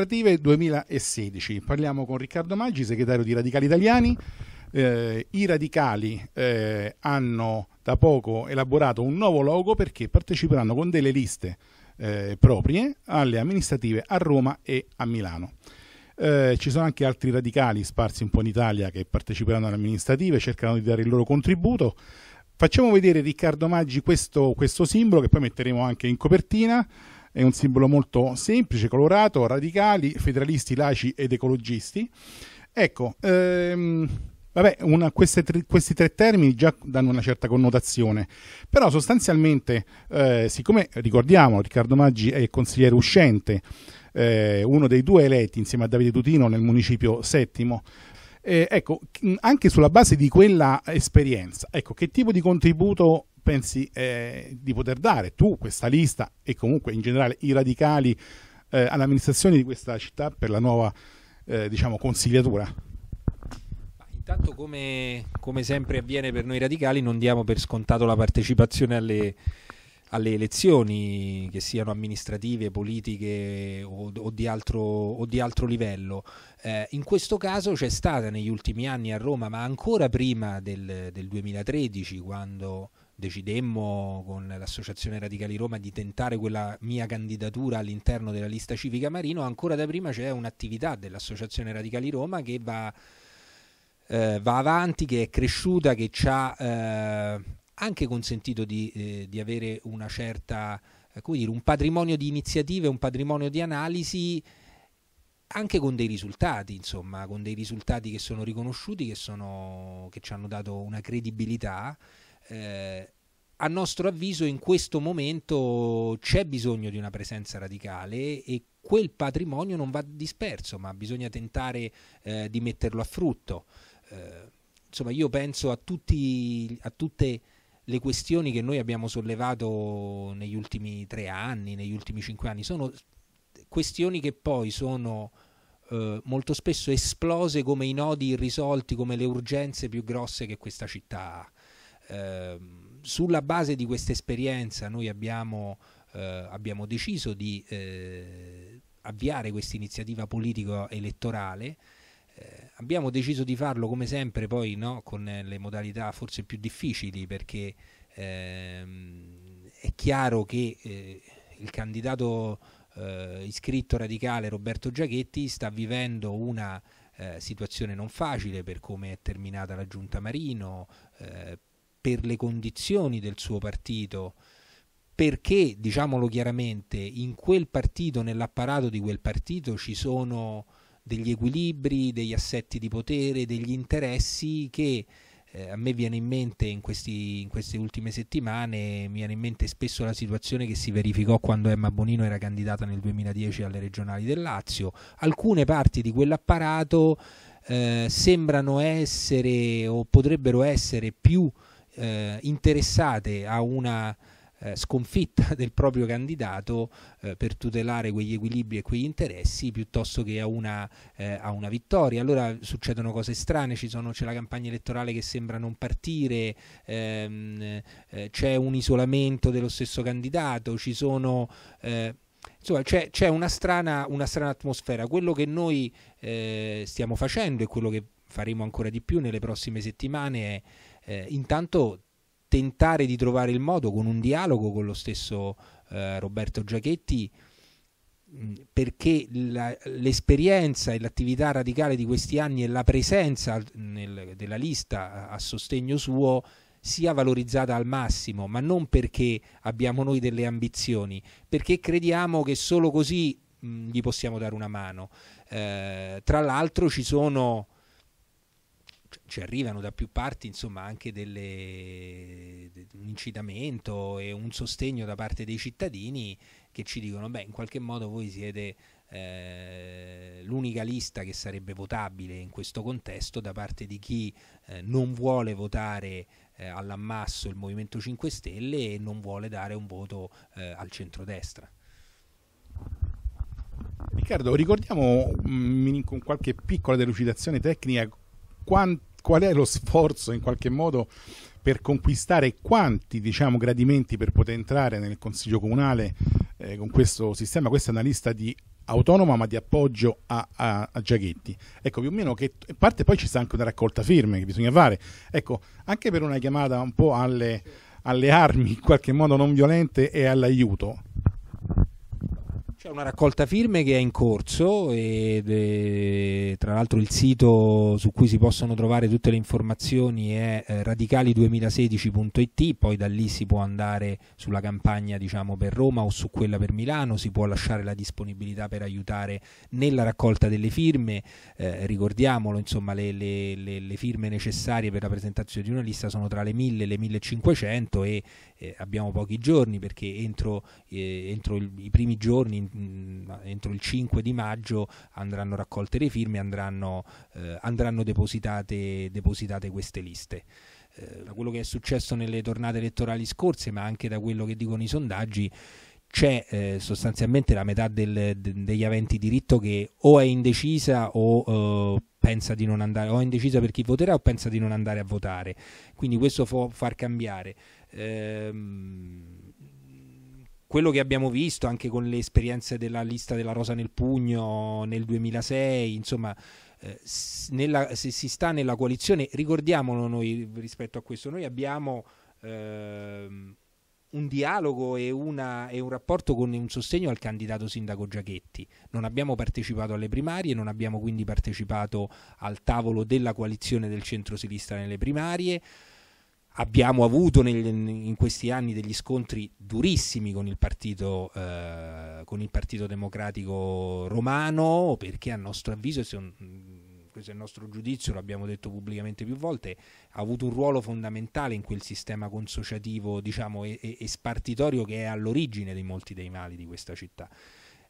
amministrative 2016. Parliamo con Riccardo Maggi, segretario di Radicali Italiani. Eh, I radicali eh, hanno da poco elaborato un nuovo logo perché parteciperanno con delle liste eh, proprie alle amministrative a Roma e a Milano. Eh, ci sono anche altri radicali sparsi un po' in Italia che parteciperanno alle amministrative, e cercheranno di dare il loro contributo. Facciamo vedere Riccardo Maggi questo, questo simbolo che poi metteremo anche in copertina. È un simbolo molto semplice, colorato, radicali, federalisti, laici ed ecologisti. Ecco, ehm, vabbè, una, tre, questi tre termini già danno una certa connotazione, però sostanzialmente, eh, siccome ricordiamo, Riccardo Maggi è il consigliere uscente, eh, uno dei due eletti insieme a Davide Tutino nel municipio settimo, eh, ecco, anche sulla base di quella esperienza, ecco, che tipo di contributo pensi eh, di poter dare tu, questa lista e comunque in generale i radicali eh, all'amministrazione di questa città per la nuova eh, diciamo, consigliatura? Intanto come, come, sempre avviene per noi radicali non diamo per scontato la partecipazione alle, alle elezioni che siano amministrative, politiche o, o, di, altro, o di, altro, livello. Eh, in questo caso c'è stata negli ultimi anni a Roma, ma ancora prima del, del 2013 quando decidemmo con l'Associazione Radicali Roma di tentare quella mia candidatura all'interno della lista civica Marino, ancora da prima c'è un'attività dell'Associazione Radicali Roma che va, eh, va avanti, che è cresciuta, che ci ha eh, anche consentito di, eh, di avere certa, eh, dire, un patrimonio di iniziative, un patrimonio di analisi anche con dei risultati, insomma, con dei risultati che sono riconosciuti, che, sono, che ci hanno dato una credibilità eh, a nostro avviso in questo momento c'è bisogno di una presenza radicale e quel patrimonio non va disperso, ma bisogna tentare eh, di metterlo a frutto. Eh, insomma, io penso a, tutti, a tutte le questioni che noi abbiamo sollevato negli ultimi tre anni, negli ultimi cinque anni, sono questioni che poi sono eh, molto spesso esplose come i nodi irrisolti, come le urgenze più grosse che questa città ha. Ehm, sulla base di questa esperienza noi abbiamo, eh, abbiamo deciso di eh, avviare questa iniziativa politico-elettorale. Eh, abbiamo deciso di farlo come sempre poi no? con le modalità forse più difficili perché ehm, è chiaro che eh, il candidato eh, iscritto radicale Roberto Giachetti sta vivendo una eh, situazione non facile per come è terminata la giunta Marino, eh, per le condizioni del suo partito, perché, diciamolo chiaramente, in quel partito, nell'apparato di quel partito ci sono degli equilibri, degli assetti di potere, degli interessi che eh, a me viene in mente in, questi, in, queste ultime settimane, mi viene in mente spesso la situazione che si verificò quando Emma Bonino era candidata nel 2010 alle regionali del Lazio. Alcune parti di quell'apparato eh, sembrano essere o potrebbero essere più eh, interessate a una eh, sconfitta del proprio candidato eh, per tutelare quegli equilibri e quegli interessi piuttosto che a una, eh, a una vittoria. Allora succedono cose strane, c'è la campagna elettorale che sembra non partire, ehm, eh, c'è un isolamento dello stesso candidato, ci sono eh, insomma c'è, una, strana, una, strana, atmosfera. Quello che noi eh, stiamo facendo e quello che faremo ancora di più nelle prossime settimane è eh, intanto tentare di trovare il modo con un dialogo con lo stesso eh, Roberto Giachetti perché la, l'esperienza e l'attività radicale di questi anni e la presenza nel, della lista a sostegno suo sia valorizzata al massimo, ma non perché abbiamo noi delle ambizioni, perché crediamo che solo così mh, gli possiamo dare una mano. Eh, tra l'altro ci sono ci arrivano da più parti insomma anche delle, un incitamento e un sostegno da parte dei cittadini che ci dicono beh in qualche modo voi siete eh, l'unica lista che sarebbe votabile in questo contesto da parte di chi eh, non vuole votare eh, all'ammasso il Movimento 5 Stelle e non vuole dare un voto al centrodestra. Riccardo, ricordiamo con mm, qualche piccola delucidazione tecnica quanto qual è lo sforzo in qualche modo per conquistare quanti diciamo, gradimenti per poter entrare nel Consiglio Comunale eh, con questo sistema? Questa è una lista di autonoma ma di appoggio a, a, a Giachetti. Ecco, più o meno che parte poi ci sta anche una raccolta firme che bisogna fare. Ecco, anche per una chiamata un po' alle, alle armi in qualche modo non violente e all'aiuto. C'è una raccolta firme che è in corso e tra l'altro il sito su cui si possono trovare tutte le informazioni è eh, radicali2016.it, poi da lì si può andare sulla campagna diciamo, per Roma o su quella per Milano, si può lasciare la disponibilità per aiutare nella raccolta delle firme, eh, ricordiamolo, insomma, le, le, le, le, firme necessarie per la presentazione di una lista sono tra le 1000 e le eh, 1500 e abbiamo pochi giorni perché entro, eh, entro il, i primi giorni Mm, entro il 5 di maggio andranno raccolte le firme, andranno, eh, andranno depositate, depositate queste liste eh, da quello che è successo nelle tornate elettorali scorse, ma anche da quello che dicono i sondaggi, c'è eh, sostanzialmente la metà del, de, degli aventi diritto che o è indecisa o eh, pensa di non andare, o è indecisa per chi voterà o pensa di non andare a votare. Quindi questo può far cambiare. Ehm, quello che abbiamo visto anche con le esperienze della lista della Rosa nel Pugno nel 2006, insomma, eh, nella, se si sta nella coalizione, ricordiamolo noi rispetto a questo, noi abbiamo ehm, un dialogo e, una, e, un rapporto con un sostegno al candidato sindaco Giachetti. Non abbiamo partecipato alle primarie, non abbiamo quindi partecipato al tavolo della coalizione del centro-sinistra nelle primarie abbiamo avuto negli, in questi anni degli scontri durissimi con il, partito, eh, con il Partito Democratico Romano perché a nostro avviso, questo è il nostro giudizio, lo abbiamo detto pubblicamente più volte, ha avuto un ruolo fondamentale in quel sistema consociativo diciamo, e, e spartitorio che è all'origine di molti dei mali di questa città.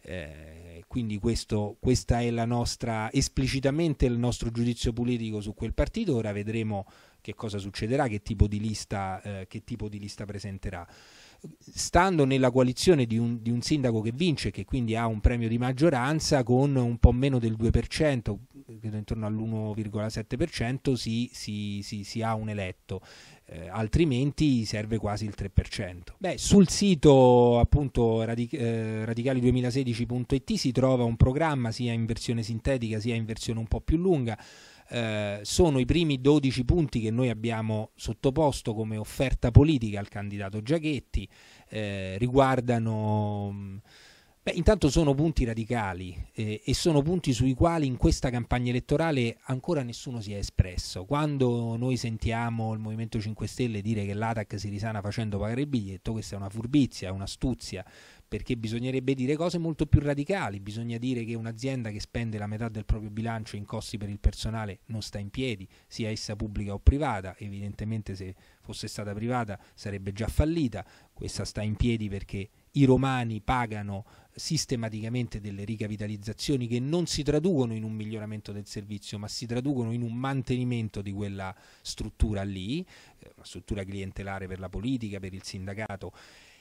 Eh, quindi questo, questa è la nostra, esplicitamente il nostro giudizio politico su quel partito, ora vedremo che cosa succederà, che tipo di lista, eh, che tipo di lista presenterà stando nella coalizione di un, di un, sindaco che vince, che quindi ha un premio di maggioranza, con un po' meno del 2%, credo intorno all'1,7%, si, si, si, si, ha un eletto. Eh, altrimenti serve quasi il 3%. Beh, sul sito appunto radic eh, radicali2016.it si trova un programma sia in versione sintetica sia in versione un po' più lunga eh, sono i primi 12 punti che noi abbiamo sottoposto come offerta politica al candidato Giachetti, eh, riguardano Beh, intanto sono punti radicali eh, e sono punti sui quali in questa campagna elettorale ancora nessuno si è espresso. Quando noi sentiamo il Movimento 5 Stelle dire che l'ATAC si risana facendo pagare il biglietto, questa è una furbizia, un'astuzia, perché bisognerebbe dire cose molto più radicali. Bisogna dire che un'azienda che spende la metà del proprio bilancio in costi per il personale non sta in piedi, sia essa pubblica o privata. Evidentemente se fosse stata privata sarebbe già fallita. Questa sta in piedi perché i romani pagano sistematicamente delle ricapitalizzazioni che non si traducono in un miglioramento del servizio, ma si traducono in un mantenimento di quella struttura lì, eh, una struttura clientelare per la politica, per il sindacato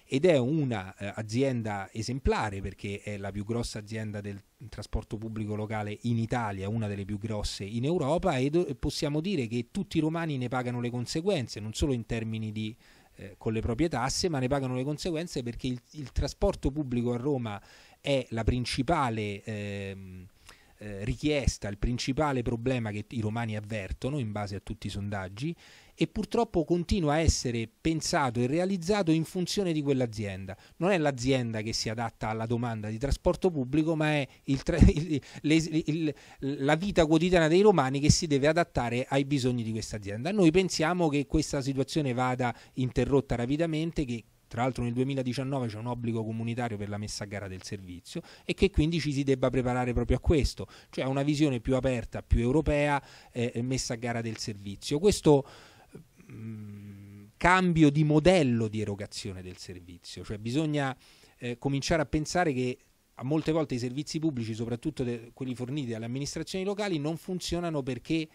ed è un'azienda eh, esemplare perché è la più grossa azienda del trasporto pubblico locale in Italia, una delle più grosse in Europa e possiamo dire che tutti i romani ne pagano le conseguenze, non solo in termini di eh, con le proprie tasse, ma ne pagano le conseguenze perché il, il trasporto pubblico a Roma è la principale ehm, eh, richiesta, il principale problema che i romani avvertono in base a tutti i sondaggi e purtroppo continua a essere pensato e realizzato in funzione di quell'azienda. Non è l'azienda che si adatta alla domanda di trasporto pubblico, ma è il tra- il, le, il, la vita quotidiana dei romani che si deve adattare ai bisogni di questa azienda. Noi pensiamo che questa situazione vada interrotta rapidamente, che tra l'altro nel 2019 c'è un obbligo comunitario per la messa a gara del servizio e che quindi ci si debba preparare proprio a questo, cioè a una visione più aperta, più europea, eh, messa a gara del servizio. Questo Mm, cambio di modello di erogazione del servizio, cioè bisogna eh, cominciare a pensare che a molte volte i servizi pubblici, soprattutto quelli forniti dalle amministrazioni locali, non funzionano perché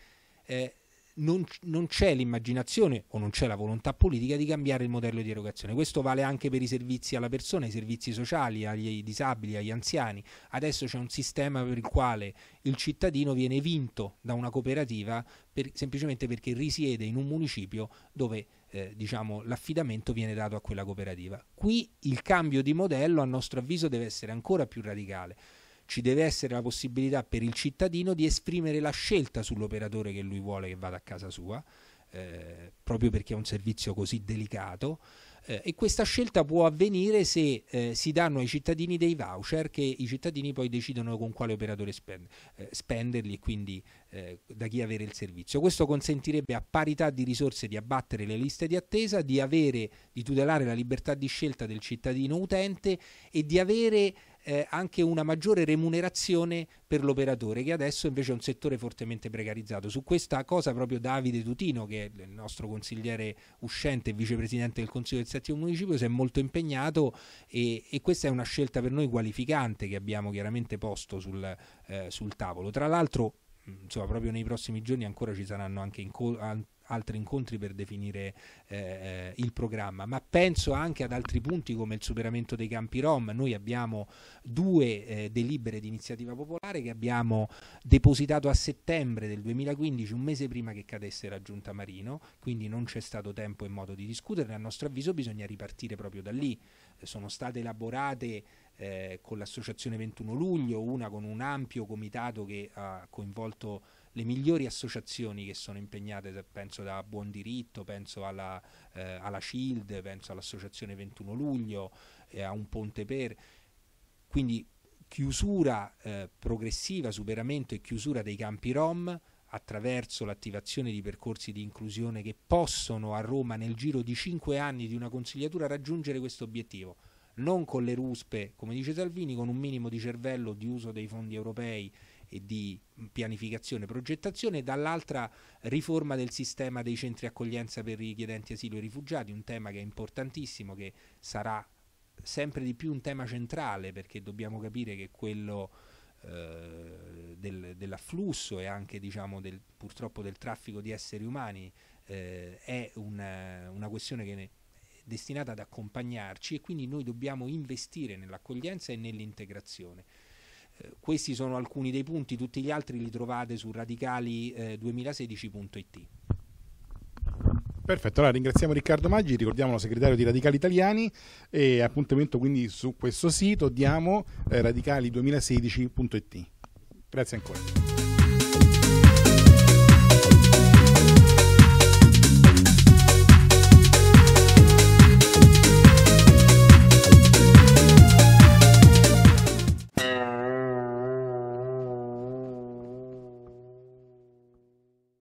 eh, non, non, c'è l'immaginazione o non c'è la volontà politica di cambiare il modello di erogazione. Questo vale anche per i servizi alla persona, i servizi sociali, agli disabili, agli anziani. Adesso c'è un sistema per il quale il cittadino viene vinto da una cooperativa per, semplicemente perché risiede in un municipio dove eh, diciamo, l'affidamento viene dato a quella cooperativa. Qui il cambio di modello a nostro avviso deve essere ancora più radicale ci deve essere la possibilità per il cittadino di esprimere la scelta sull'operatore che lui vuole che vada a casa sua, eh, proprio perché è un servizio così delicato. Eh, e questa scelta può avvenire se eh, si danno ai cittadini dei voucher che i cittadini poi decidono con quale operatore spend, eh, spenderli e quindi eh, da chi avere il servizio. Questo consentirebbe a parità di risorse di abbattere le liste di attesa, di, avere, di tutelare la libertà di scelta del cittadino utente e di avere eh, anche una maggiore remunerazione per l'operatore, che adesso invece è un settore fortemente precarizzato. Su questa cosa proprio Davide Tutino, che è il nostro consigliere uscente e vicepresidente del Consiglio del Settimo Municipio, si è molto impegnato e, e, questa è una scelta per noi qualificante che abbiamo chiaramente posto sul, eh, sul tavolo. Tra l'altro insomma, proprio nei prossimi giorni ancora ci saranno anche in inco- altri incontri per definire eh, eh, il programma, ma penso anche ad altri punti come il superamento dei campi Rom. Noi abbiamo due eh, delibere di iniziativa popolare che abbiamo depositato a settembre del 2015, un mese prima che cadesse la giunta Marino, quindi non c'è stato tempo e modo di discuterne. A nostro avviso bisogna ripartire proprio da lì. Eh, sono state elaborate eh, con l'associazione 21 luglio, una con un ampio comitato che ha coinvolto le migliori associazioni che sono impegnate, penso da Buon Diritto, penso alla, eh, alla Shield, penso all'associazione 21 luglio, eh, a un ponte per. Quindi chiusura eh, progressiva, superamento e chiusura dei campi Rom attraverso l'attivazione di percorsi di inclusione che possono a Roma nel giro di 5 anni di una consigliatura raggiungere questo obiettivo non con le ruspe, come dice Salvini, con un minimo di cervello di uso dei fondi europei e di pianificazione e progettazione, dall'altra riforma del sistema dei centri accoglienza per i richiedenti asilo e rifugiati, un tema che è importantissimo, che sarà sempre di più un tema centrale perché dobbiamo capire che quello eh, del, dell'afflusso e anche diciamo, del, purtroppo del traffico di esseri umani eh, è una, una questione che ne, destinata ad accompagnarci e quindi noi dobbiamo investire nell'accoglienza e nell'integrazione. Eh, questi sono alcuni dei punti, tutti gli altri li trovate su radicali2016.it. Eh, Perfetto, allora ringraziamo Riccardo Maggi, ricordiamo il segretario di Radicali Italiani e appuntamento quindi su questo sito diamo eh, radicali2016.it. Grazie ancora.